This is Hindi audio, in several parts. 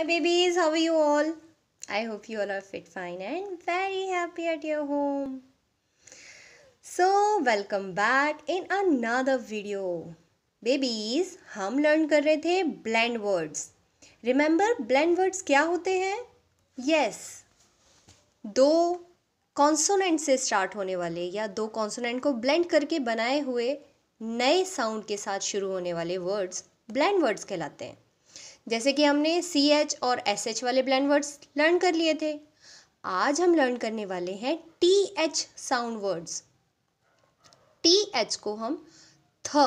Hi babies, how are you all? I hope you all are fit, fine and very happy at your home. So, welcome back in another video. Babies, हम learn कर रहे थे blend words. Remember blend words क्या होते हैं Yes, दो consonant से start होने वाले या दो consonant को blend करके बनाए हुए नए sound के साथ शुरू होने वाले words blend words कहलाते हैं जैसे कि हमने सी एच और एस एच वाले ब्लैंड वर्ड्स लर्न कर लिए थे आज हम लर्न करने वाले हैं T H sound words T H को हम थ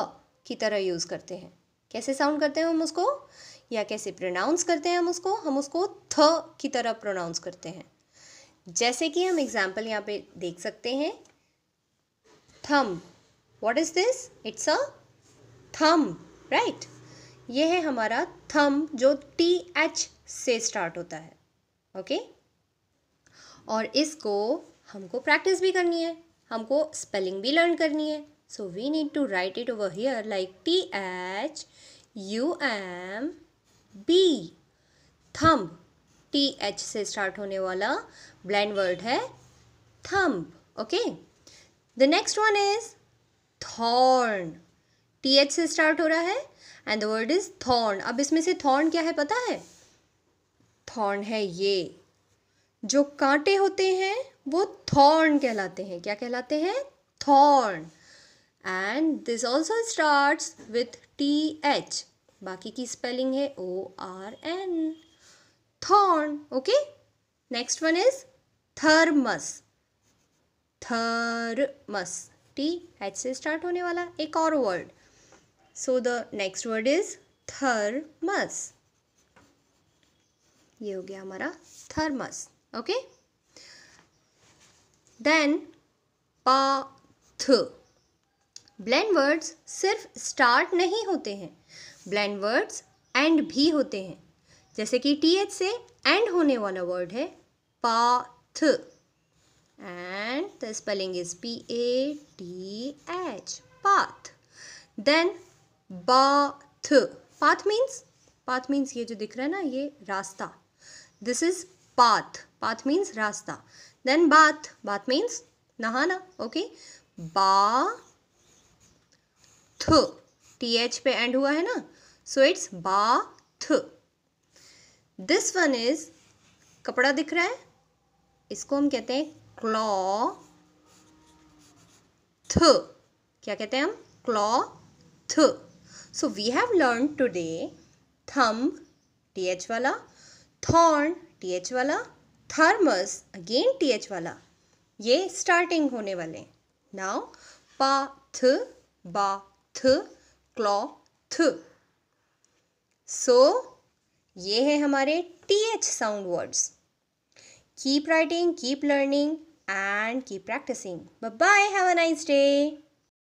की तरह यूज़ करते हैं कैसे साउंड करते हैं हम उसको या कैसे प्रोनाउंस करते हैं हम उसको हम उसको थ की तरह प्रोनाउंस करते हैं जैसे कि हम एग्जाम्पल यहाँ पे देख सकते हैं thumb what is this it's a thumb right ये है हमारा थम जो टी एच से स्टार्ट होता है ओके और इसको हमको प्रैक्टिस भी करनी है हमको स्पेलिंग भी लर्न करनी है so we need to write it over here like T H U M B thumb T H से स्टार्ट होने वाला ब्लैंड वर्ड है thumb okay the next one is thorn T H से स्टार्ट हो रहा है and the word is thorn अब इसमें से थॉर्न क्या है पता है थॉर्न है ये जो कांटे होते हैं वो थॉर्न कहलाते हैं क्या कहलाते हैं thorn and this also start with T H बाकी की स्पेलिंग है O R N thorn okay next one is thermos thermos T H से स्टार्ट होने वाला एक और word so the next word is thermos ये हो गया हमारा thermos okay then path blend words सिर्फ स्टार्ट नहीं होते हैं ब्लैंड वर्ड्स एंड भी होते हैं जैसे कि टी एच से एंड होने वाला वर्ड है path and the spelling is P A T H path then bath path means path means ये जो दिख रहा है ना ये रास्ता this is path path means रास्ता देन बाथ बाथ मीन्स नहाना ओके बा थ टी एच पे एंड हुआ है ना so it's bath this one is कपड़ा दिख रहा है इसको हम कहते हैं क्लॉ थ क्या कहते हैं हम क्लॉ थ So we have learned today thumb, th wala, thorn, th wala, thermos, again th wala. ये स्टार्टिंग होने वाले हैं नाउ पा थ बा थ क्लॉथ सो ये है हमारे T H sound words keep writing keep learning and keep practicing. Bye bye. Have a nice day.